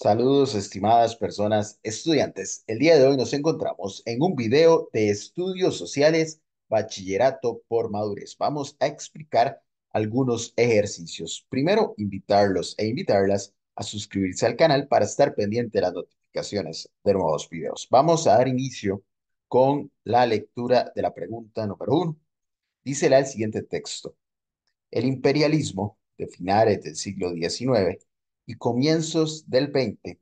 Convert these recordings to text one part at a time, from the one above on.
Saludos estimadas personas estudiantes. El día de hoy nos encontramos en un video de estudios sociales bachillerato por madurez. Vamos a explicar algunos ejercicios. Primero, invitarlos e invitarlas a suscribirse al canal para estar pendiente de las notificaciones de nuevos videos. Vamos a dar inicio con la lectura de la pregunta número uno. Dice el siguiente texto. El imperialismo de finales del siglo XIX y comienzos del 20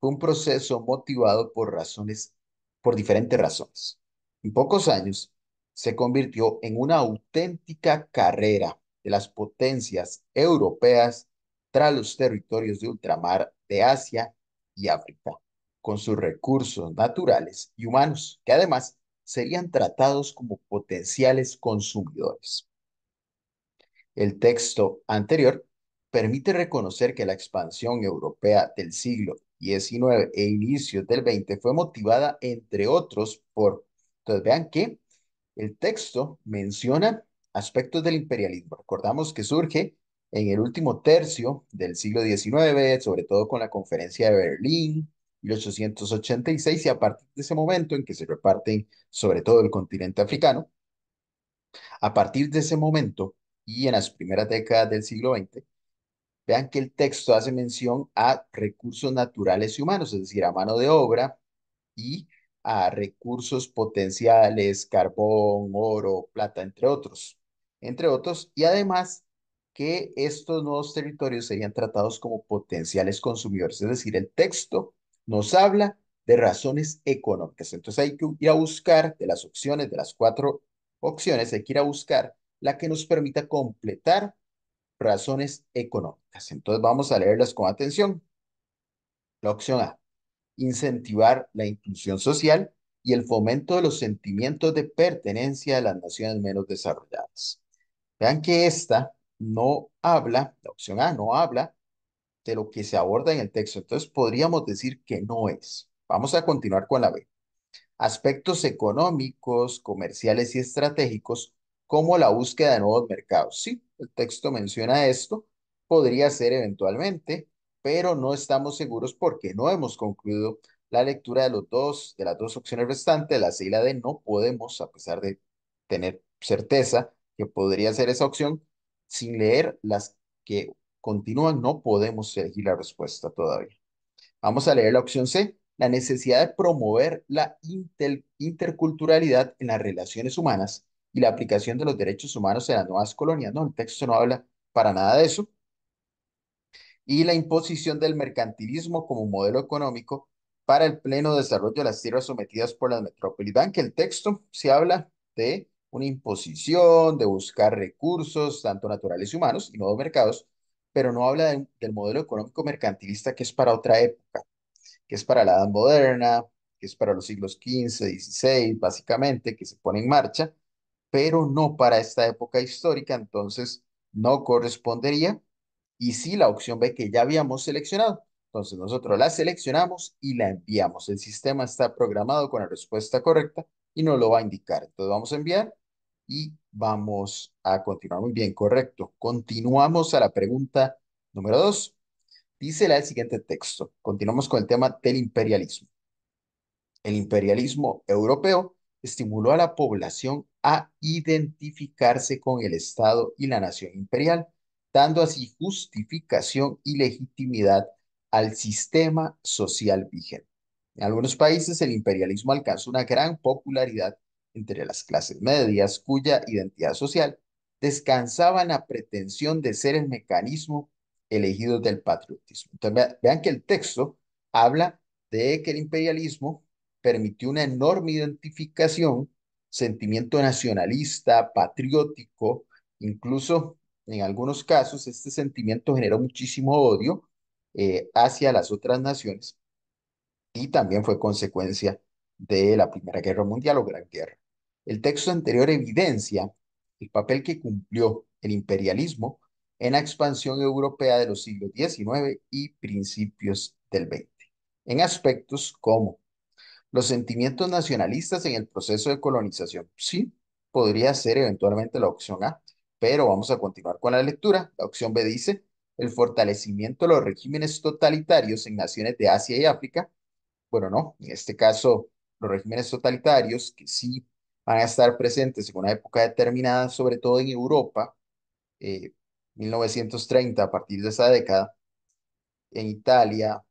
fue un proceso motivado por razones, por diferentes razones. En pocos años se convirtió en una auténtica carrera de las potencias europeas tras los territorios de ultramar de Asia y África, con sus recursos naturales y humanos, que además serían tratados como potenciales consumidores. El texto anterior permite reconocer que la expansión europea del siglo XIX e inicios del XX fue motivada, entre otros, por... Entonces, vean que el texto menciona aspectos del imperialismo. Recordamos que surge en el último tercio del siglo XIX, sobre todo con la conferencia de Berlín, 1886, y a partir de ese momento en que se reparten sobre todo el continente africano, a partir de ese momento y en las primeras décadas del siglo XX, Vean que el texto hace mención a recursos naturales y humanos, es decir, a mano de obra y a recursos potenciales, carbón, oro, plata, entre otros. Entre otros, y además que estos nuevos territorios serían tratados como potenciales consumidores, es decir, el texto nos habla de razones económicas. Entonces hay que ir a buscar de las opciones, de las cuatro opciones, hay que ir a buscar la que nos permita completar razones económicas. Entonces vamos a leerlas con atención. La opción A, incentivar la inclusión social y el fomento de los sentimientos de pertenencia de las naciones menos desarrolladas. Vean que esta no habla, la opción A no habla de lo que se aborda en el texto. Entonces podríamos decir que no es. Vamos a continuar con la B. Aspectos económicos, comerciales y estratégicos como la búsqueda de nuevos mercados. Sí, el texto menciona esto, podría ser eventualmente, pero no estamos seguros porque no hemos concluido la lectura de los dos, de las dos opciones restantes, la C y la D, no podemos, a pesar de tener certeza que podría ser esa opción, sin leer las que continúan, no podemos elegir la respuesta todavía. Vamos a leer la opción C, la necesidad de promover la interculturalidad en las relaciones humanas y la aplicación de los derechos humanos en las nuevas colonias. No, el texto no habla para nada de eso. Y la imposición del mercantilismo como modelo económico para el pleno desarrollo de las tierras sometidas por las metrópolis. Vean que el texto se habla de una imposición, de buscar recursos, tanto naturales y humanos, y nuevos mercados, pero no habla del modelo económico mercantilista que es para otra época, que es para la edad moderna, que es para los siglos XV, XVI, básicamente, que se pone en marcha, pero no para esta época histórica, entonces no correspondería. Y sí, la opción B que ya habíamos seleccionado. Entonces nosotros la seleccionamos y la enviamos. El sistema está programado con la respuesta correcta y nos lo va a indicar. Entonces vamos a enviar y vamos a continuar. Muy bien, correcto. Continuamos a la pregunta número dos. Dice el siguiente texto. Continuamos con el tema del imperialismo. El imperialismo europeo estimuló a la población a identificarse con el Estado y la nación imperial, dando así justificación y legitimidad al sistema social vigente. En algunos países el imperialismo alcanzó una gran popularidad entre las clases medias cuya identidad social descansaba en la pretensión de ser el mecanismo elegido del patriotismo. Entonces, vean que el texto habla de que el imperialismo permitió una enorme identificación, sentimiento nacionalista, patriótico, incluso en algunos casos este sentimiento generó muchísimo odio eh, hacia las otras naciones y también fue consecuencia de la Primera Guerra Mundial o Gran Guerra. El texto anterior evidencia el papel que cumplió el imperialismo en la expansión europea de los siglos XIX y principios del XX, en aspectos como los sentimientos nacionalistas en el proceso de colonización. Sí, podría ser eventualmente la opción A, pero vamos a continuar con la lectura. La opción B dice, el fortalecimiento de los regímenes totalitarios en naciones de Asia y África. Bueno, no, en este caso, los regímenes totalitarios que sí van a estar presentes en una época determinada, sobre todo en Europa, 1930, eh, a partir de esa década, en Italia,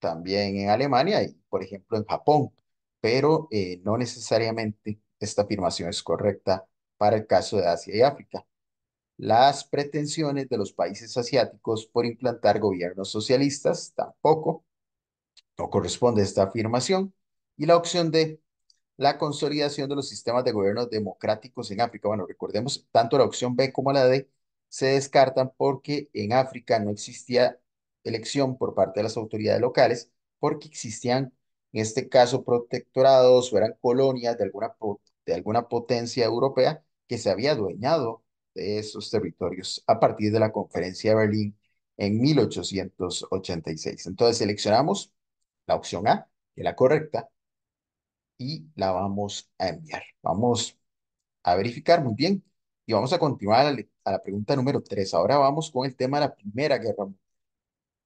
también en Alemania y por ejemplo, en Japón, pero eh, no necesariamente esta afirmación es correcta para el caso de Asia y África. Las pretensiones de los países asiáticos por implantar gobiernos socialistas tampoco no corresponde esta afirmación. Y la opción D, la consolidación de los sistemas de gobiernos democráticos en África. Bueno, recordemos, tanto la opción B como la D se descartan porque en África no existía elección por parte de las autoridades locales porque existían en este caso protectorados o eran colonias de alguna, de alguna potencia europea que se había adueñado de esos territorios a partir de la conferencia de Berlín en 1886. Entonces seleccionamos la opción A, que es la correcta, y la vamos a enviar. Vamos a verificar muy bien y vamos a continuar a la, pregunta número 3. Ahora vamos con el tema de la Primera Guerra Mundial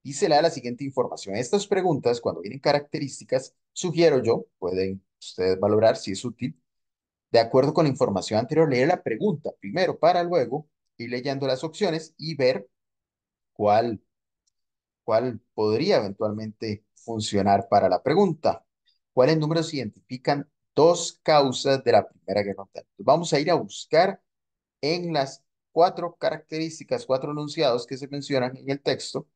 y se le da la siguiente información. Estas preguntas, cuando vienen características, sugiero yo, pueden ustedes valorar si es útil, de acuerdo con la información anterior, leer la pregunta primero para luego ir leyendo las opciones y ver cuál, cuál podría eventualmente funcionar para la pregunta. ¿Cuáles números identifican dos causas de la Primera Guerra Mundial? Vamos a ir a buscar en las cuatro características, cuatro enunciados que se mencionan en el texto,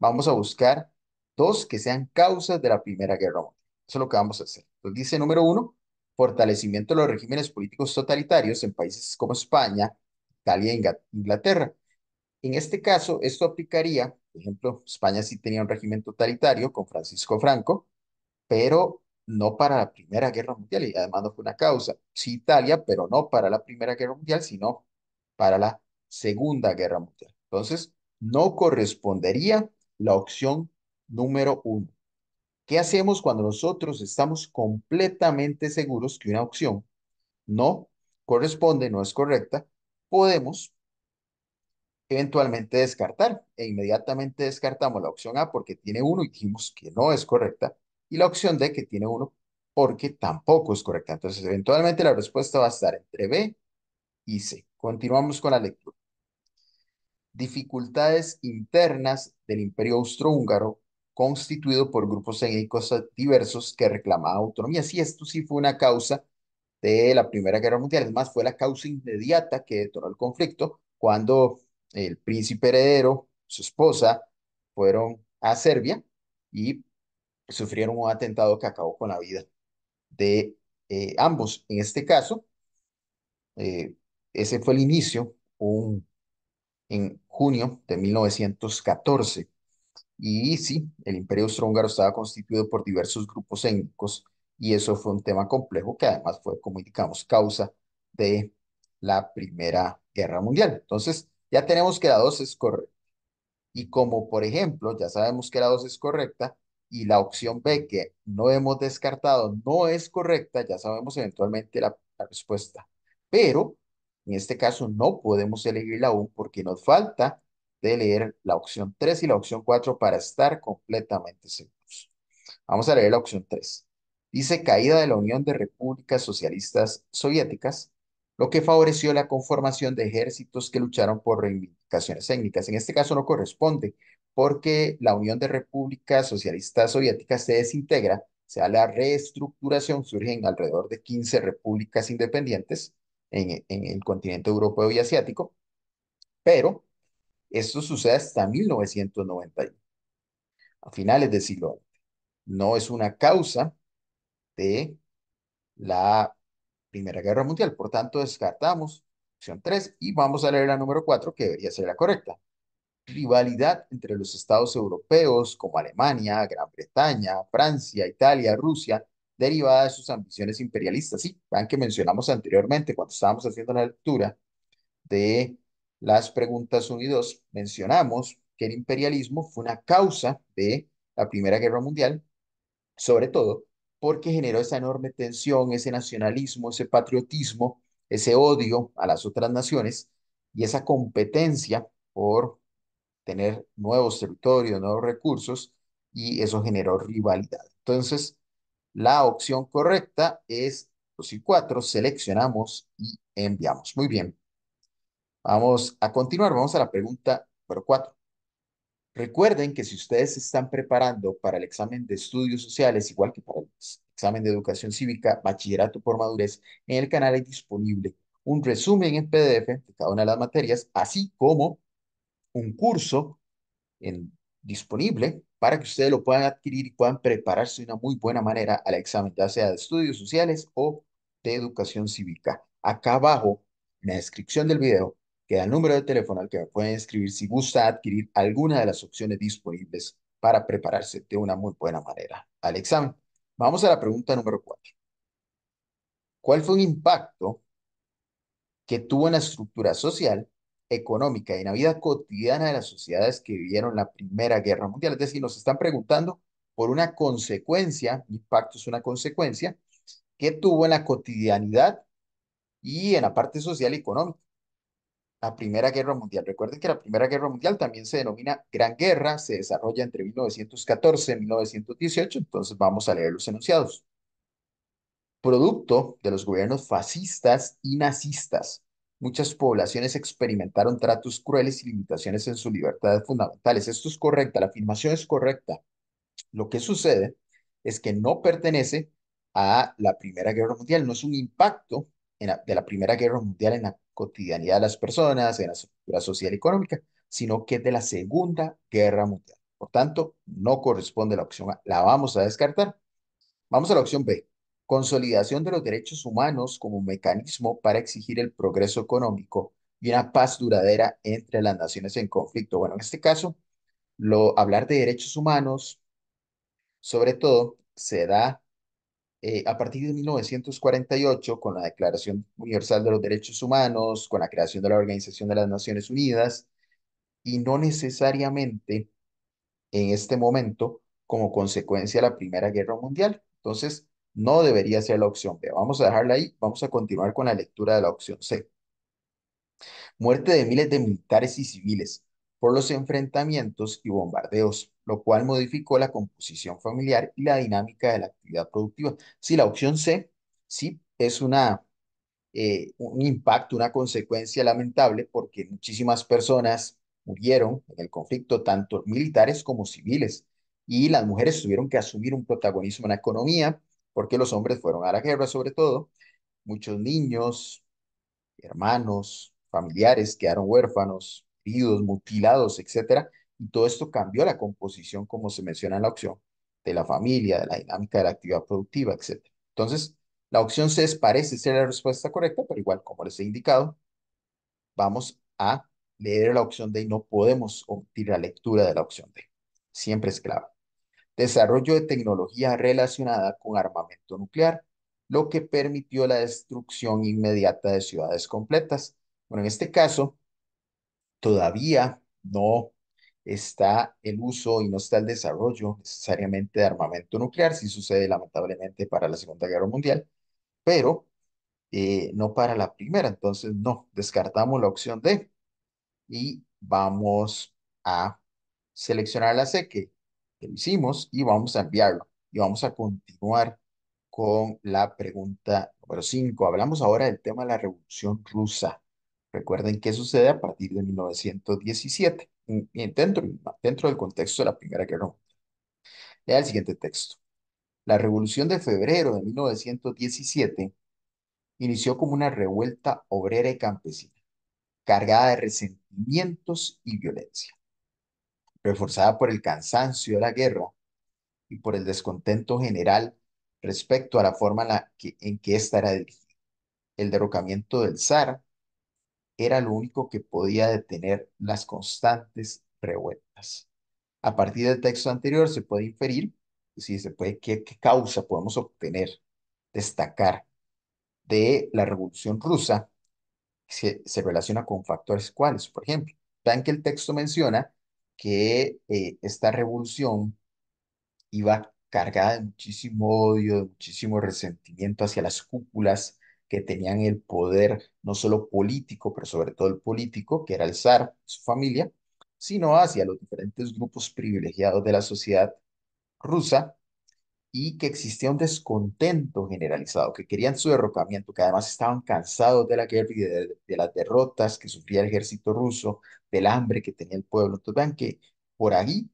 vamos a buscar dos que sean causas de la Primera Guerra Mundial. Eso es lo que vamos a hacer. Entonces dice número uno, fortalecimiento de los regímenes políticos totalitarios en países como España, Italia e Inglaterra. En este caso, esto aplicaría, por ejemplo, España sí tenía un régimen totalitario con Francisco Franco, pero no para la Primera Guerra Mundial y además no fue una causa. Sí Italia, pero no para la Primera Guerra Mundial, sino para la Segunda Guerra Mundial. Entonces, no correspondería la opción número uno. ¿Qué hacemos cuando nosotros estamos completamente seguros que una opción no corresponde, no es correcta? Podemos eventualmente descartar e inmediatamente descartamos la opción A porque tiene uno y dijimos que no es correcta y la opción D que tiene uno porque tampoco es correcta. Entonces, eventualmente la respuesta va a estar entre B y C. Continuamos con la lectura dificultades internas del imperio austrohúngaro constituido por grupos étnicos diversos que reclamaban autonomía. Sí, esto sí fue una causa de la Primera Guerra Mundial, es más, fue la causa inmediata que detonó el conflicto cuando el príncipe heredero, su esposa, fueron a Serbia y sufrieron un atentado que acabó con la vida de eh, ambos. En este caso, eh, ese fue el inicio, un en junio de 1914. Y sí, el imperio austrohúngaro estaba constituido por diversos grupos étnicos y eso fue un tema complejo que además fue, como indicamos, causa de la Primera Guerra Mundial. Entonces, ya tenemos que la 2 es correcta. Y como, por ejemplo, ya sabemos que la 2 es correcta y la opción B que no hemos descartado no es correcta, ya sabemos eventualmente la respuesta. Pero en este caso no podemos elegirla aún porque nos falta de leer la opción 3 y la opción 4 para estar completamente seguros. Vamos a leer la opción 3. Dice caída de la Unión de Repúblicas Socialistas Soviéticas, lo que favoreció la conformación de ejércitos que lucharon por reivindicaciones étnicas. En este caso no corresponde porque la Unión de Repúblicas Socialistas Soviéticas se desintegra, se da la reestructuración, surgen alrededor de 15 repúblicas independientes e, en, el continente europeo y asiático, pero esto sucede hasta 1991, a finales del siglo XX. No es una causa de la Primera Guerra Mundial, por tanto descartamos opción 3 y vamos a leer la número 4 que debería ser la correcta. Rivalidad entre los estados europeos como Alemania, Gran Bretaña, Francia, Italia, Rusia derivada de sus ambiciones imperialistas. Sí, vean que mencionamos anteriormente, cuando estábamos haciendo la lectura de las preguntas 1 y 2, mencionamos que el imperialismo fue una causa de la Primera Guerra Mundial, sobre todo porque generó esa enorme tensión, ese nacionalismo, ese patriotismo, ese odio a las otras naciones y esa competencia por tener nuevos territorios, nuevos recursos, y eso generó rivalidad. Entonces, la opción correcta es 2 y 4, seleccionamos y enviamos. Muy bien. Vamos a continuar, vamos a la pregunta número 4. Recuerden que si ustedes se están preparando para el examen de estudios sociales, igual que para el examen de educación cívica, bachillerato por madurez, en el canal es disponible un resumen en PDF de cada una de las materias, así como un curso en, disponible para que ustedes lo puedan adquirir y puedan prepararse de una muy buena manera al examen, ya sea de estudios sociales o de educación cívica. Acá abajo, en la descripción del video, queda el número de teléfono al que me pueden escribir si gusta adquirir alguna de las opciones disponibles para prepararse de una muy buena manera al examen. Vamos a la pregunta número cuatro. ¿Cuál fue un impacto que tuvo en la estructura social económica y en la vida cotidiana de las sociedades que vivieron la Primera Guerra Mundial. Es decir, nos están preguntando por una consecuencia, impacto es una consecuencia, que tuvo en la cotidianidad y en la parte social y económica. La Primera Guerra Mundial. Recuerden que la Primera Guerra Mundial también se denomina Gran Guerra, se desarrolla entre 1914 y 1918, entonces vamos a leer los enunciados. Producto de los gobiernos fascistas y nazistas, Muchas poblaciones experimentaron tratos crueles y limitaciones en sus libertades fundamentales. Esto es correcta, la afirmación es correcta. Lo que sucede es que no pertenece a la Primera Guerra Mundial, no es un impacto de la Primera Guerra Mundial en la cotidianidad de las personas, en la estructura social y económica, sino que es de la Segunda Guerra Mundial. Por tanto, no corresponde la opción A. La vamos a descartar. Vamos a la opción B consolidación de los derechos humanos como mecanismo para exigir el progreso económico y una paz duradera entre las naciones en conflicto. Bueno, en este caso, hablar de derechos humanos, sobre todo, se da eh, a partir de 1948 con la Declaración Universal de los Derechos Humanos, con la creación de la Organización de las Naciones Unidas, y no necesariamente en este momento como consecuencia de la Primera Guerra Mundial. Entonces, no debería ser la opción B. Vamos a dejarla ahí, vamos a continuar con la lectura de la opción C. Muerte de miles de militares y civiles por los enfrentamientos y bombardeos, lo cual modificó la composición familiar y la dinámica de la actividad productiva. Si sí, la opción C sí es una, eh, un impacto, una consecuencia lamentable, porque muchísimas personas murieron en el conflicto, tanto militares como civiles, y las mujeres tuvieron que asumir un protagonismo en la economía, porque los hombres fueron a la guerra sobre todo. Muchos niños, hermanos, familiares quedaron huérfanos, heridos, mutilados, etc. Y todo esto cambió la composición, como se menciona en la opción, de la familia, de la dinámica de la actividad productiva, etc. Entonces, la opción C parece ser la respuesta correcta, pero igual, como les he indicado, vamos a leer la opción D y no podemos omitir la lectura de la opción D. Siempre es clave desarrollo de tecnología relacionada con armamento nuclear, lo que permitió la destrucción inmediata de ciudades completas. Bueno, en este caso, todavía no está el uso y no está el desarrollo necesariamente de armamento nuclear, si sucede lamentablemente para la Segunda Guerra Mundial, pero eh, no para la primera. Entonces, no, descartamos la opción D y vamos a seleccionar la C, que que lo hicimos y vamos a enviarlo. Y vamos a continuar con la pregunta número 5. Hablamos ahora del tema de la Revolución Rusa. Recuerden qué sucede a partir de 1917, dentro, dentro del contexto de la Primera Guerra Mundial. Lea el siguiente texto. La Revolución de Febrero de 1917 inició como una revuelta obrera y campesina, cargada de resentimientos y violencia reforzada por el cansancio de la guerra y por el descontento general respecto a la forma en, que, en era dirigida. El derrocamiento del zar era lo único que podía detener las constantes revueltas. A partir del texto anterior se puede inferir, si se puede, qué, causa podemos obtener, destacar de la revolución rusa se, se relaciona con factores cuales. Por ejemplo, vean que el texto menciona que eh, esta revolución iba cargada de muchísimo odio, de muchísimo resentimiento hacia las cúpulas que tenían el poder, no solo político, pero sobre todo el político, que era el zar, su familia, sino hacia los diferentes grupos privilegiados de la sociedad rusa y que existía un descontento generalizado, que querían su derrocamiento, que además estaban cansados de la guerra y de, las derrotas que sufría el ejército ruso, del hambre que tenía el pueblo. Entonces vean que por ahí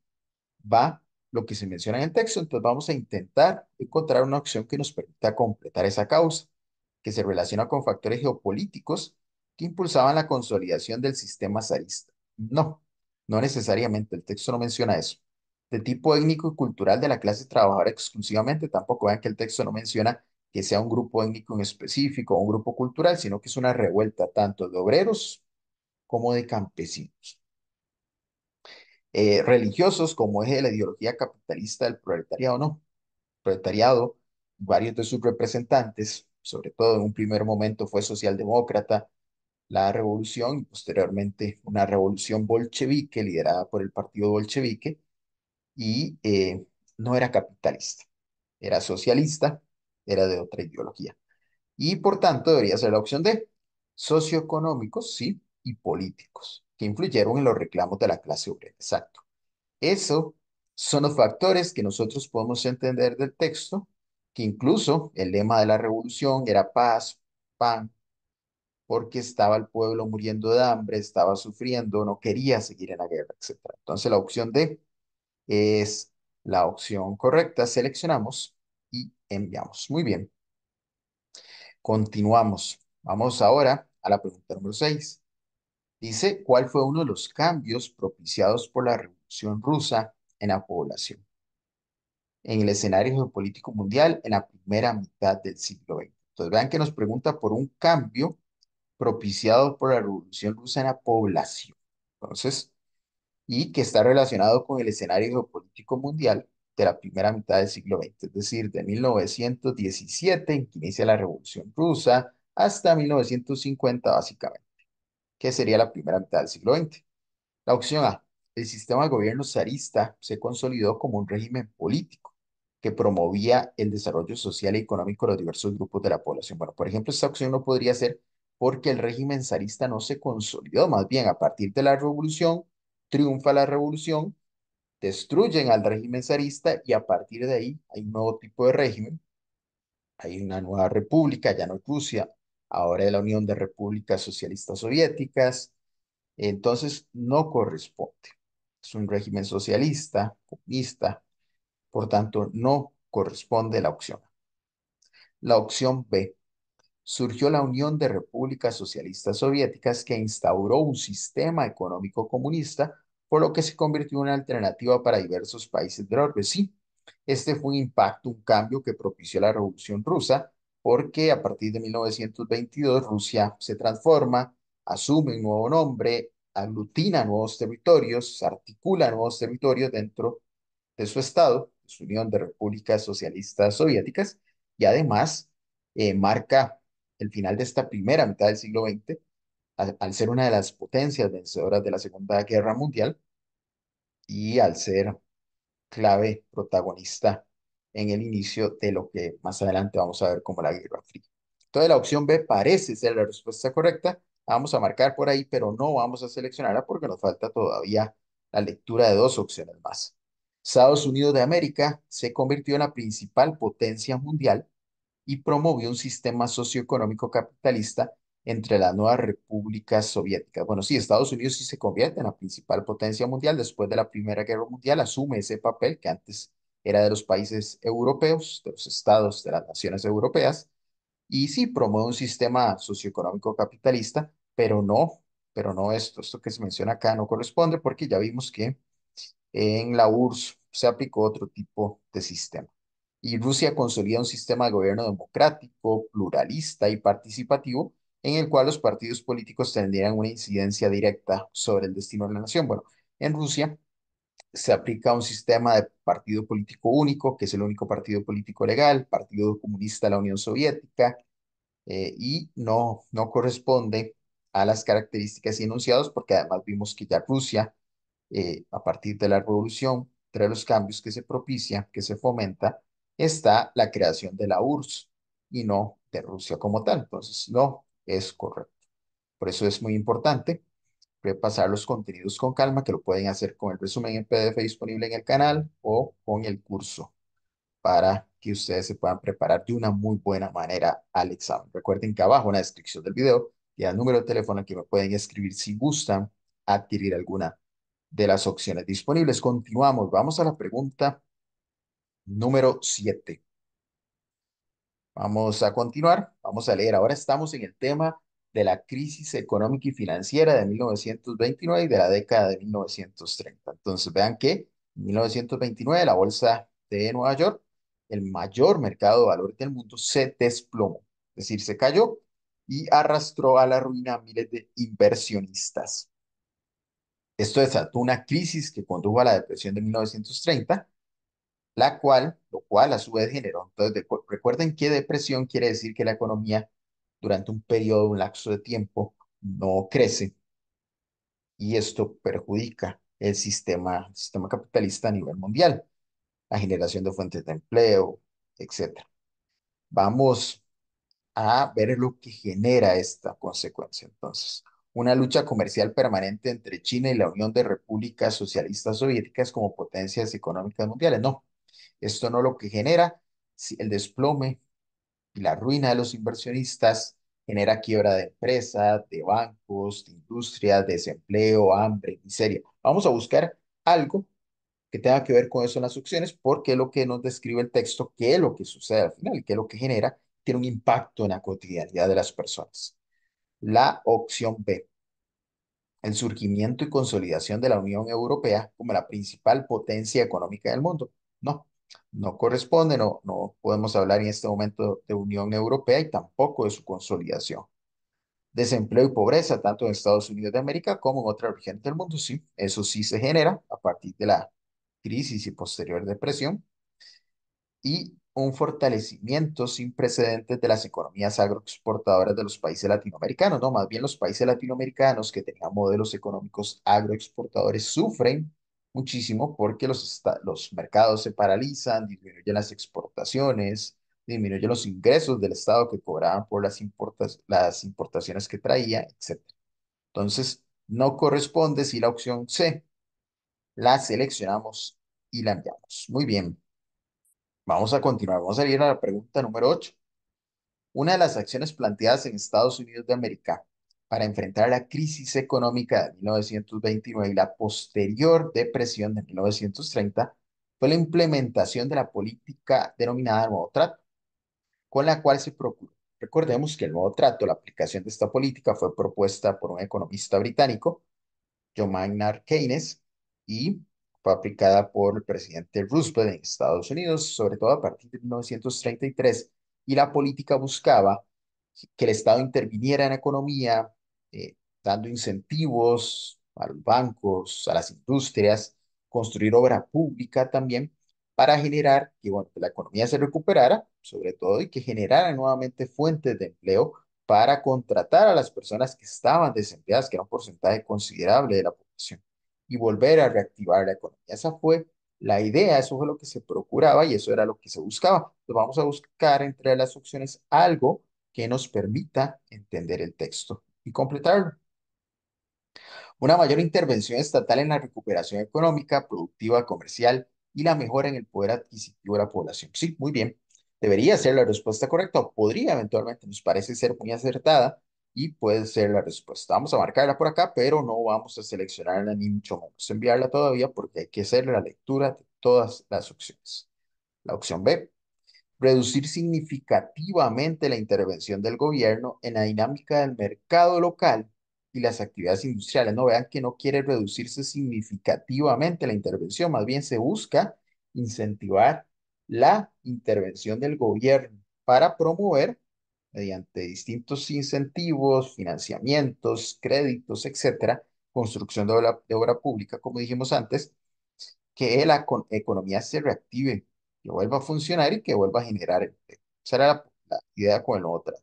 va lo que se menciona en el texto, entonces vamos a intentar encontrar una opción que nos permita completar esa causa, que se relaciona con factores geopolíticos que impulsaban la consolidación del sistema zarista. No, no necesariamente, el texto no menciona eso de tipo étnico y cultural de la clase trabajadora exclusivamente. Tampoco vean que el texto no menciona que sea un grupo étnico en específico o un grupo cultural, sino que es una revuelta tanto de obreros como de campesinos. Eh, religiosos como es de la ideología capitalista del proletariado, no. proletariado, varios de sus representantes, sobre todo en un primer momento fue socialdemócrata, la revolución y posteriormente una revolución bolchevique liderada por el partido bolchevique, y eh, no era capitalista, era socialista, era de otra ideología. Y por tanto debería ser la opción D, socioeconómicos, sí, y políticos, que influyeron en los reclamos de la clase obrera. Exacto. Eso son los factores que nosotros podemos entender del texto, que incluso el lema de la revolución era paz, pan, porque estaba el pueblo muriendo de hambre, estaba sufriendo, no quería seguir en la guerra, etc. Entonces la opción D es la opción correcta. Seleccionamos y enviamos. Muy bien. Continuamos. Vamos ahora a la pregunta número 6. Dice, ¿cuál fue uno de los cambios propiciados por la Revolución Rusa en la población? En el escenario geopolítico mundial en la primera mitad del siglo XX. Entonces, vean que nos pregunta por un cambio propiciado por la Revolución Rusa en la población. Entonces, y que está relacionado con el escenario geopolítico mundial de la primera mitad del siglo XX, es decir, de 1917, en que inicia la Revolución Rusa, hasta 1950 básicamente, que sería la primera mitad del siglo XX. La opción A, el sistema de gobierno zarista se consolidó como un régimen político que promovía el desarrollo social y económico de los diversos grupos de la población. Bueno, por ejemplo, esta opción no podría ser porque el régimen zarista no se consolidó, más bien a partir de la revolución triunfa la revolución, destruyen al régimen zarista y a partir de ahí hay un nuevo tipo de régimen, hay una nueva república, ya no es Rusia, ahora es la Unión de Repúblicas Socialistas Soviéticas, entonces no corresponde. Es un régimen socialista, comunista, por tanto no corresponde la opción La opción B, surgió la Unión de Repúblicas Socialistas Soviéticas que instauró un sistema económico comunista, por lo que se convirtió en una alternativa para diversos países del orbe. Sí, este fue un impacto, un cambio que propició la Revolución Rusa, porque a partir de 1922 Rusia se transforma, asume un nuevo nombre, aglutina nuevos territorios, articula nuevos territorios dentro de su Estado, su Unión de Repúblicas Socialistas Soviéticas, y además eh, marca el final de esta primera mitad del siglo XX, al, ser una de las potencias vencedoras de la Segunda Guerra Mundial y al ser clave protagonista en el inicio de lo que más adelante vamos a ver como la Guerra Fría. Entonces la opción B parece ser la respuesta correcta. Vamos a marcar por ahí, pero no vamos a seleccionarla porque nos falta todavía la lectura de dos opciones más. Estados Unidos de América se convirtió en la principal potencia mundial y promovió un sistema socioeconómico capitalista entre las nuevas repúblicas soviéticas. Bueno, sí, Estados Unidos sí se convierte en la principal potencia mundial después de la Primera Guerra Mundial, asume ese papel que antes era de los países europeos, de los estados, de las naciones europeas, y sí promueve un sistema socioeconómico capitalista, pero no, pero no esto, esto que se menciona acá no corresponde porque ya vimos que en la URSS se aplicó otro tipo de sistema y Rusia consolida un sistema de gobierno democrático, pluralista y participativo, en el cual los partidos políticos tendrían una incidencia directa sobre el destino de la nación. Bueno, en Rusia se aplica un sistema de partido político único, que es el único partido político legal, Partido Comunista de la Unión Soviética, eh, y no, no corresponde a las características y enunciados, porque además vimos que ya Rusia, eh, a partir de la revolución, trae los cambios que se propicia, que se fomenta, está la creación de la URSS y no de Rusia como tal. Entonces, no es correcto. Por eso es muy importante repasar los contenidos con calma, que lo pueden hacer con el resumen en PDF disponible en el canal o con el curso para que ustedes se puedan preparar de una muy buena manera al examen. Recuerden que abajo en la descripción del video queda el número de teléfono que me pueden escribir si gustan adquirir alguna de las opciones disponibles. Continuamos, vamos a la pregunta número 7. Vamos a continuar, vamos a leer. Ahora estamos en el tema de la crisis económica y financiera de 1929 y de la década de 1930. Entonces, vean que en 1929 la bolsa de Nueva York, el mayor mercado de valores del mundo, se desplomó, es decir, se cayó y arrastró a la ruina a miles de inversionistas. Esto desató una crisis que condujo a la depresión de 1930 la cual, lo cual a su vez generó. Entonces, recuerden que depresión quiere decir que la economía durante un periodo, un lapso de tiempo, no crece. Y esto perjudica el sistema, el sistema capitalista a nivel mundial, la generación de fuentes de empleo, etc. Vamos a ver lo que genera esta consecuencia. Entonces, una lucha comercial permanente entre China y la Unión de Repúblicas Socialistas Soviéticas como potencias económicas mundiales. No, esto no lo que genera el desplome y la ruina de los inversionistas genera quiebra de empresas, de bancos, de industrias, desempleo, hambre, miseria. Vamos a buscar algo que tenga que ver con eso en las opciones, porque lo que nos describe el texto, qué es lo que sucede al final, qué es lo que genera, tiene un impacto en la cotidianidad de las personas. La opción B, el surgimiento y consolidación de la Unión Europea como la principal potencia económica del mundo. No, no corresponde, no, no podemos hablar en este momento de Unión Europea y tampoco de su consolidación. Desempleo y pobreza, tanto en Estados Unidos de América como en otras regiones del mundo, sí, eso sí se genera a partir de la crisis y posterior depresión. Y un fortalecimiento sin precedentes de las economías agroexportadoras de los países latinoamericanos, ¿no? Más bien los países latinoamericanos que tengan modelos económicos agroexportadores sufren muchísimo porque los, los mercados se paralizan, disminuyen las exportaciones, disminuyen los ingresos del Estado que cobraban por las, importas las importaciones que traía, etc. Entonces, no corresponde si la opción C la seleccionamos y la enviamos. Muy bien. Vamos a continuar. Vamos a ir a la pregunta número 8. Una de las acciones planteadas en Estados Unidos de América para enfrentar la crisis económica de 1929 y la posterior depresión de 1930 fue la implementación de la política denominada Nuevo Trato, con la cual se procuró. Recordemos que el Nuevo Trato, la aplicación de esta política, fue propuesta por un economista británico, John Maynard Keynes, y fue aplicada por el presidente Roosevelt en Estados Unidos, sobre todo a partir de 1933, y la política buscaba que el Estado interviniera en la economía, eh, dando incentivos a los bancos, a las industrias, construir obra pública también para generar que, bueno, que la economía se recuperara, sobre todo, y que generara nuevamente fuentes de empleo para contratar a las personas que estaban desempleadas, que era un porcentaje considerable de la población, y volver a reactivar la economía. Esa fue la idea, eso fue lo que se procuraba y eso era lo que se buscaba. Entonces vamos a buscar entre las opciones algo que nos permita entender el texto y completarlo. Una mayor intervención estatal en la recuperación económica, productiva, comercial y la mejora en el poder adquisitivo de la población. Sí, muy bien. Debería ser la respuesta correcta o podría eventualmente, nos parece ser muy acertada y puede ser la respuesta. Vamos a marcarla por acá, pero no vamos a seleccionarla ni mucho menos enviarla todavía porque hay que hacer la lectura de todas las opciones. La opción B reducir significativamente la intervención del gobierno en la dinámica del mercado local y las actividades industriales. No vean que no quiere reducirse significativamente la intervención, más bien se busca incentivar la intervención del gobierno para promover mediante distintos incentivos, financiamientos, créditos, etcétera, construcción de obra, obra pública, como dijimos antes, que la economía se reactive que vuelva a funcionar y que vuelva a generar Esa era la, idea con la otra.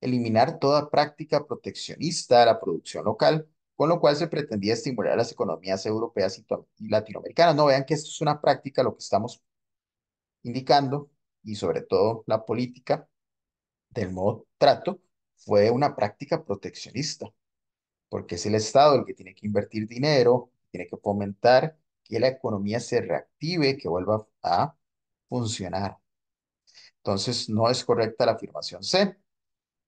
Eliminar toda práctica proteccionista a la producción local, con lo cual se pretendía estimular las economías europeas y latinoamericanas. No vean que esto es una práctica, lo que estamos indicando, y sobre todo la política del modo trato, fue una práctica proteccionista, porque es el Estado el que tiene que invertir dinero, tiene que fomentar que la economía se reactive, que vuelva a funcionar. Entonces, no es correcta la afirmación C.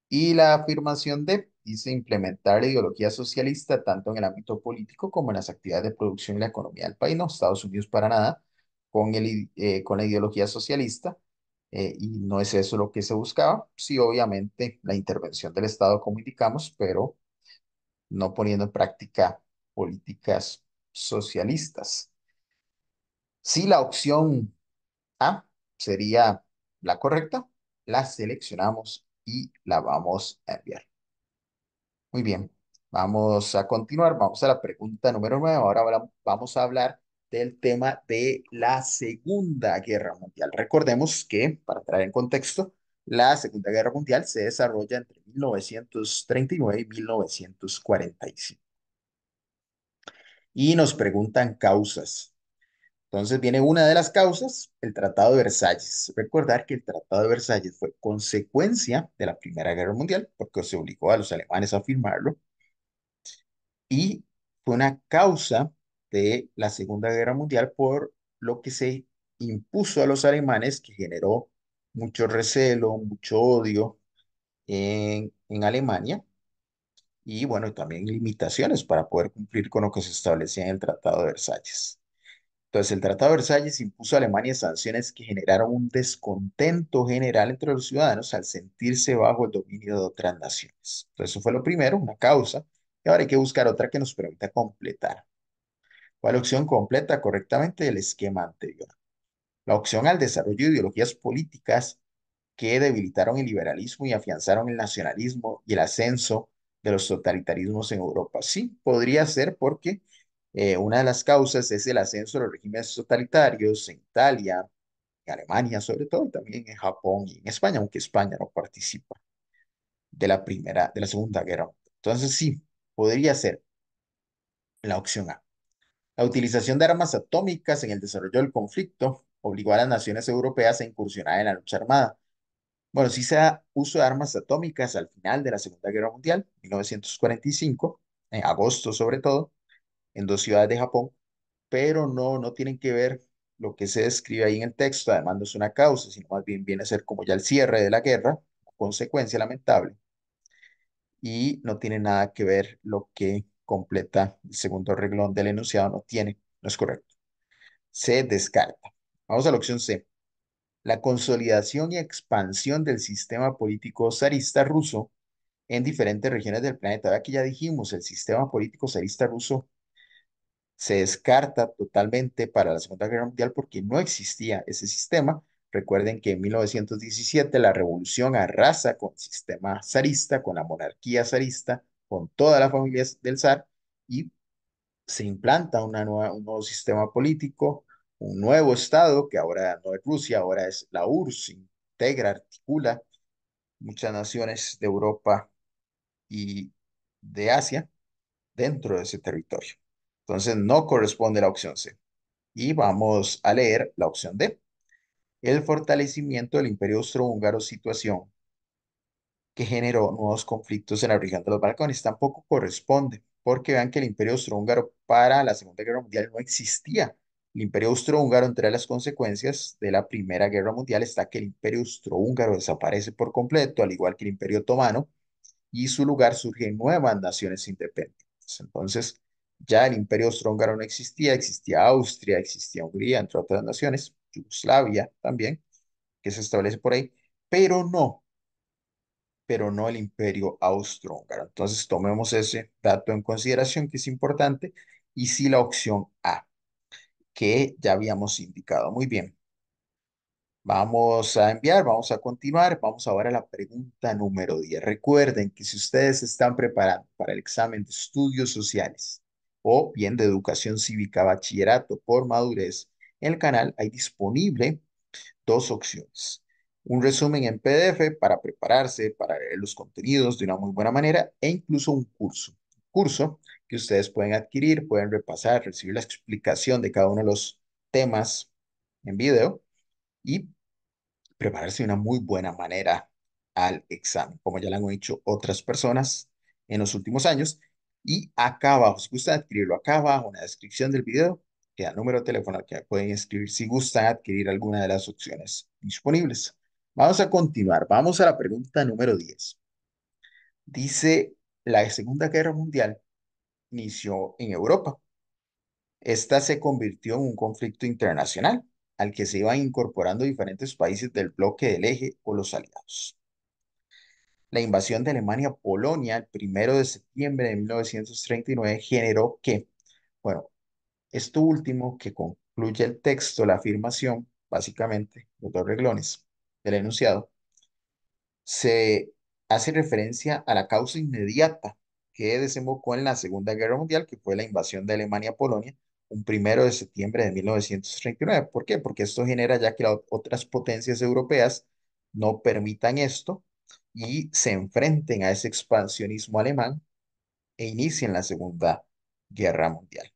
Y la afirmación D dice implementar la ideología socialista tanto en el ámbito político como en las actividades de producción y la economía del país, no Estados Unidos para nada, con, eh, con la ideología socialista, eh, y no es eso lo que se buscaba, sí obviamente la intervención del Estado como indicamos, pero no poniendo en práctica políticas socialistas. Sí, la opción sería la correcta. La seleccionamos y la vamos a enviar. Muy bien, vamos a continuar. Vamos a la pregunta número 9. Ahora vamos a hablar del tema de la Segunda Guerra Mundial. Recordemos que, para traer en contexto, la Segunda Guerra Mundial se desarrolla entre 1939 y 1945. Y nos preguntan causas. Entonces viene una de las causas, el Tratado de Versalles. Recordar que el Tratado de Versalles fue consecuencia de la Primera Guerra Mundial, porque se obligó a los alemanes a firmarlo, y fue una causa de la Segunda Guerra Mundial por lo que se impuso a los alemanes, que generó mucho recelo, mucho odio en, en Alemania, y bueno, también limitaciones para poder cumplir con lo que se establecía en el Tratado de Versalles. Entonces, el Tratado de Versalles impuso a Alemania sanciones que generaron un descontento general entre los ciudadanos al sentirse bajo el dominio de otras naciones. Entonces, eso fue lo primero, una causa, y ahora hay que buscar otra que nos permita completar. ¿Cuál opción completa correctamente el esquema anterior? La opción al desarrollo de ideologías políticas que debilitaron el liberalismo y afianzaron el nacionalismo y el ascenso de los totalitarismos en Europa. Sí, podría ser porque eh, una de las causas es el ascenso de los regímenes totalitarios en Italia, en Alemania sobre todo, y también en Japón y en España, aunque España no participa de la primera, de la Segunda Guerra Mundial. Entonces sí, podría ser la opción A. La utilización de armas atómicas en el desarrollo del conflicto obligó a las naciones europeas a incursionar en la lucha armada. Bueno, sí se da uso de armas atómicas al final de la Segunda Guerra Mundial, 1945, en agosto sobre todo, en dos ciudades de Japón, pero no, no tienen que ver lo que se describe ahí en el texto, además no es una causa, sino más bien viene a ser como ya el cierre de la guerra, consecuencia lamentable, y no tiene nada que ver lo que completa el segundo reglón del enunciado, no tiene, no es correcto. Se descarta. Vamos a la opción C. La consolidación y expansión del sistema político zarista ruso en diferentes regiones del planeta. Aquí ya dijimos, el sistema político zarista ruso se descarta totalmente para la Segunda Guerra Mundial porque no existía ese sistema. Recuerden que en 1917 la revolución arrasa con el sistema zarista, con la monarquía zarista, con todas las familias del zar y se implanta una nueva, un nuevo sistema político, un nuevo Estado que ahora no es Rusia, ahora es la URSS, integra, articula muchas naciones de Europa y de Asia dentro de ese territorio. Entonces no corresponde la opción C. Y vamos a leer la opción D. El fortalecimiento del imperio austrohúngaro, situación que generó nuevos conflictos en la región de los Balcanes, tampoco corresponde, porque vean que el imperio austrohúngaro para la Segunda Guerra Mundial no existía. El imperio austrohúngaro, entre las consecuencias de la Primera Guerra Mundial, está que el imperio austrohúngaro desaparece por completo, al igual que el imperio otomano, y su lugar surgen nuevas naciones independientes. Entonces, ya el imperio austrohúngaro no existía, existía Austria, existía Hungría, entre otras naciones, Yugoslavia también, que se establece por ahí, pero no, pero no el imperio austrohúngaro. Entonces tomemos ese dato en consideración que es importante y sí la opción A, que ya habíamos indicado. Muy bien. Vamos a enviar, vamos a continuar, vamos ahora a la pregunta número 10. Recuerden que si ustedes están preparados para el examen de estudios sociales, o bien de educación cívica bachillerato por madurez, en el canal hay disponible dos opciones. Un resumen en PDF para prepararse, para leer los contenidos de una muy buena manera e incluso un curso. Un curso que ustedes pueden adquirir, pueden repasar, recibir la explicación de cada uno de los temas en video y prepararse de una muy buena manera al examen, como ya lo han dicho otras personas en los últimos años y acá abajo, si gustan adquirirlo, acá abajo en descripción del video, queda número de teléfono que pueden escribir si gustan adquirir alguna de las opciones disponibles. Vamos a continuar. Vamos a la pregunta número 10. Dice, la Segunda Guerra Mundial inició en Europa. Esta se convirtió en un conflicto internacional al que se iban incorporando diferentes países del bloque del eje o los aliados. La invasión de Alemania a Polonia el primero de septiembre de 1939 generó que, bueno, esto último que concluye el texto, la afirmación, básicamente, los dos reglones del enunciado, se hace referencia a la causa inmediata que desembocó en la Segunda Guerra Mundial, que fue la invasión de Alemania a Polonia, un primero de septiembre de 1939. ¿Por qué? Porque esto genera ya que las otras potencias europeas no permitan esto y se enfrenten a ese expansionismo alemán e inicien la Segunda Guerra Mundial.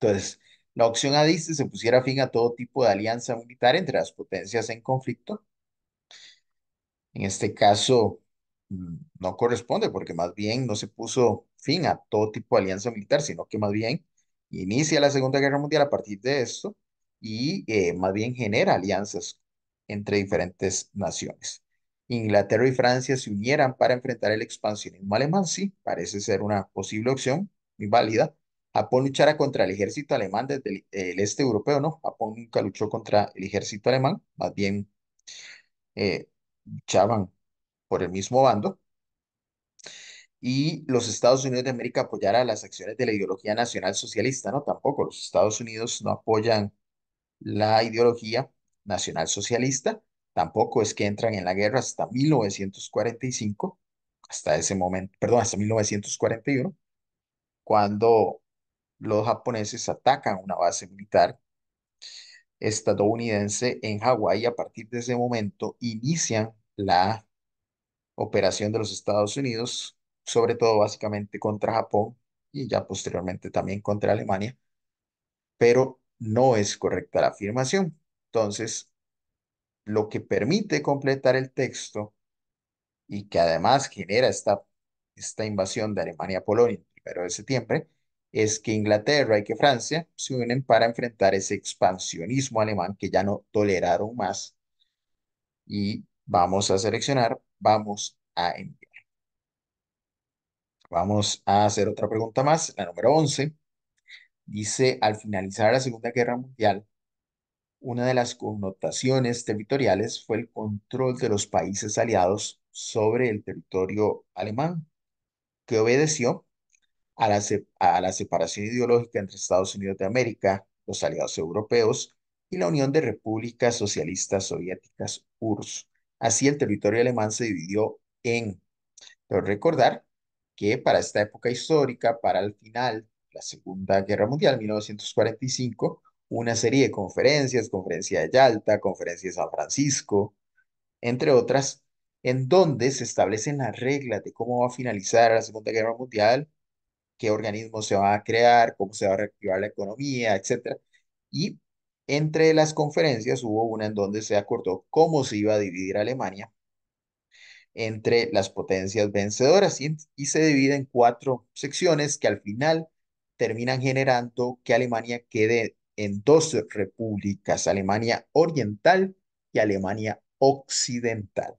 Entonces, la opción A se pusiera fin a todo tipo de alianza militar entre las potencias en conflicto. En este caso, mm, no corresponde porque más bien no se puso fin a todo tipo de alianza militar, sino que más bien inicia la Segunda Guerra Mundial a partir de esto y eh, más bien genera alianzas entre diferentes naciones. Inglaterra y Francia se unieran para enfrentar el expansionismo alemán, sí, parece ser una posible opción, muy válida. Japón luchara contra el ejército alemán desde el, este europeo, ¿no? Japón nunca luchó contra el ejército alemán, más bien eh, luchaban por el mismo bando. Y los Estados Unidos de América apoyara las acciones de la ideología nacional socialista, ¿no? Tampoco los Estados Unidos no apoyan la ideología nacional socialista Tampoco es que entran en la guerra hasta 1945, hasta ese momento, perdón, hasta 1941, cuando los japoneses atacan una base militar estadounidense en Hawái. A partir de ese momento inician la operación de los Estados Unidos, sobre todo básicamente contra Japón y ya posteriormente también contra Alemania, pero no es correcta la afirmación. Entonces, lo que permite completar el texto y que además genera esta, esta invasión de Alemania a Polonia el primero de septiembre, es que Inglaterra y que Francia se unen para enfrentar ese expansionismo alemán que ya no toleraron más y vamos a seleccionar, vamos a enviar. Vamos a hacer otra pregunta más, la número 11. Dice, al finalizar la Segunda Guerra Mundial, una de las connotaciones territoriales fue el control de los países aliados sobre el territorio alemán, que obedeció a la, separación ideológica entre Estados Unidos de América, los aliados europeos y la Unión de Repúblicas Socialistas Soviéticas, URSS. Así el territorio alemán se dividió en, pero recordar que para esta época histórica, para el final de la Segunda Guerra Mundial, 1945, una serie de conferencias, conferencia de Yalta, conferencia de San Francisco, entre otras, en donde se establecen las reglas de cómo va a finalizar la Segunda Guerra Mundial, qué organismos se va a crear, cómo se va a reactivar la economía, etc. Y entre las conferencias hubo una en donde se acordó cómo se iba a dividir Alemania entre las potencias vencedoras y, y se divide en cuatro secciones que al final terminan generando que Alemania quede en dos repúblicas, Alemania Oriental y Alemania Occidental.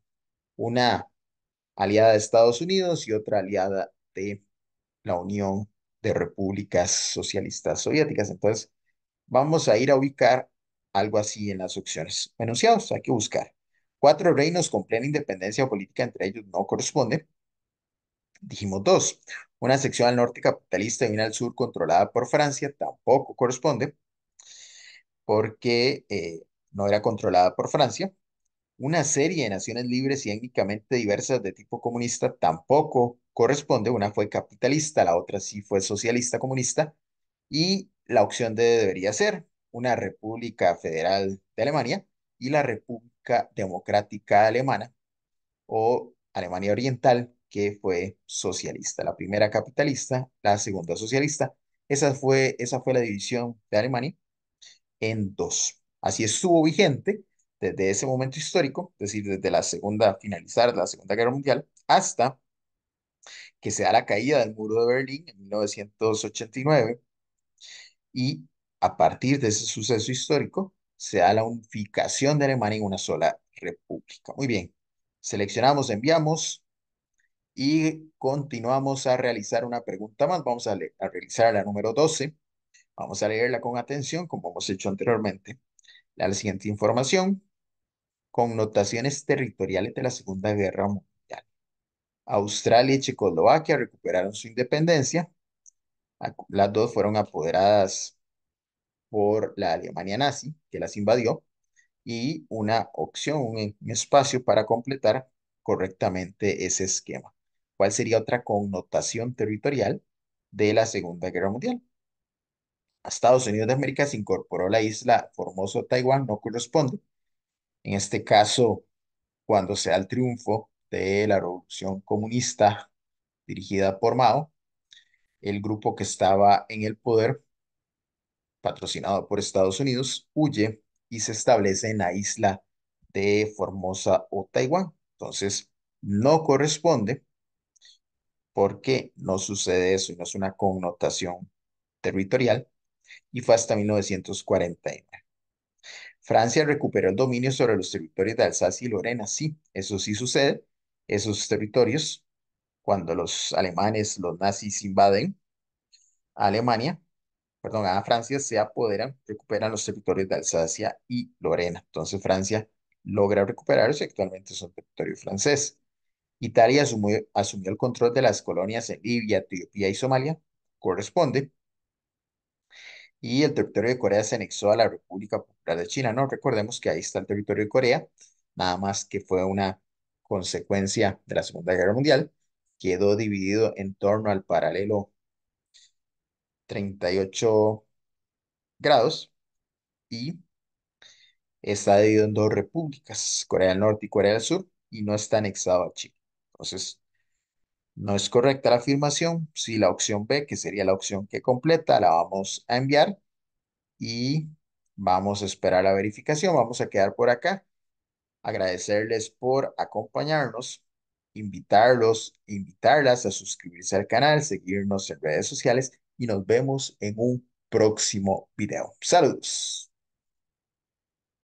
Una aliada de Estados Unidos y otra aliada de la Unión de Repúblicas Socialistas Soviéticas. Entonces, vamos a ir a ubicar algo así en las opciones enunciados, Hay que buscar. Cuatro reinos con plena independencia política, entre ellos no corresponde. Dijimos dos. Una sección al norte capitalista y una al sur controlada por Francia tampoco corresponde porque eh, no era controlada por Francia. Una serie de naciones libres y étnicamente diversas de tipo comunista tampoco corresponde. Una fue capitalista, la otra sí fue socialista comunista. Y la opción de debería ser una República Federal de Alemania y la República Democrática Alemana o Alemania Oriental, que fue socialista. La primera capitalista, la segunda socialista. Esa fue, esa fue la división de Alemania en dos. Así estuvo vigente desde ese momento histórico, es decir, desde la segunda, finalizar la Segunda Guerra Mundial, hasta que se da la caída del muro de Berlín en 1989 y a partir de ese suceso histórico se da la unificación de Alemania en una sola república. Muy bien, seleccionamos, enviamos y continuamos a realizar una pregunta más. Vamos a, a realizar la número 12. Vamos a leerla con atención, como hemos hecho anteriormente. La siguiente información, connotaciones territoriales de la Segunda Guerra Mundial. Australia y Checoslovaquia recuperaron su independencia. Las dos fueron apoderadas por la Alemania nazi, que las invadió, y una opción, un, espacio para completar correctamente ese esquema. ¿Cuál sería otra connotación territorial de la Segunda Guerra Mundial? a Estados Unidos de América se incorporó la isla o Taiwán no corresponde. En este caso, cuando se da el triunfo de la revolución comunista dirigida por Mao, el grupo que estaba en el poder, patrocinado por Estados Unidos, huye y se establece en la isla de Formosa o Taiwán. Entonces, no corresponde porque no sucede eso y no es una connotación territorial, y fue hasta 1949. Francia recuperó el dominio sobre los territorios de Alsacia y Lorena, sí, eso sí sucede. Esos territorios, cuando los alemanes, los nazis invaden a Alemania, perdón, a Francia, se apoderan, recuperan los territorios de Alsacia y Lorena. Entonces Francia logra recuperarse, actualmente son territorio francés. Italia asumió el control de las colonias en Libia, Etiopía y Somalia, corresponde y el territorio de Corea se anexó a la República Popular de China, ¿no? Recordemos que ahí está el territorio de Corea, nada más que fue una consecuencia de la Segunda Guerra Mundial, quedó dividido en torno al paralelo 38 grados y está dividido en dos repúblicas, Corea del Norte y Corea del Sur, y no está anexado a China. Entonces, no es correcta la afirmación. Si la opción B, que sería la opción que completa, la vamos a enviar y vamos a esperar la verificación. Vamos a quedar por acá. Agradecerles por acompañarnos, invitarlos, invitarlas a suscribirse al canal, seguirnos en redes sociales y nos vemos en un próximo video. Saludos.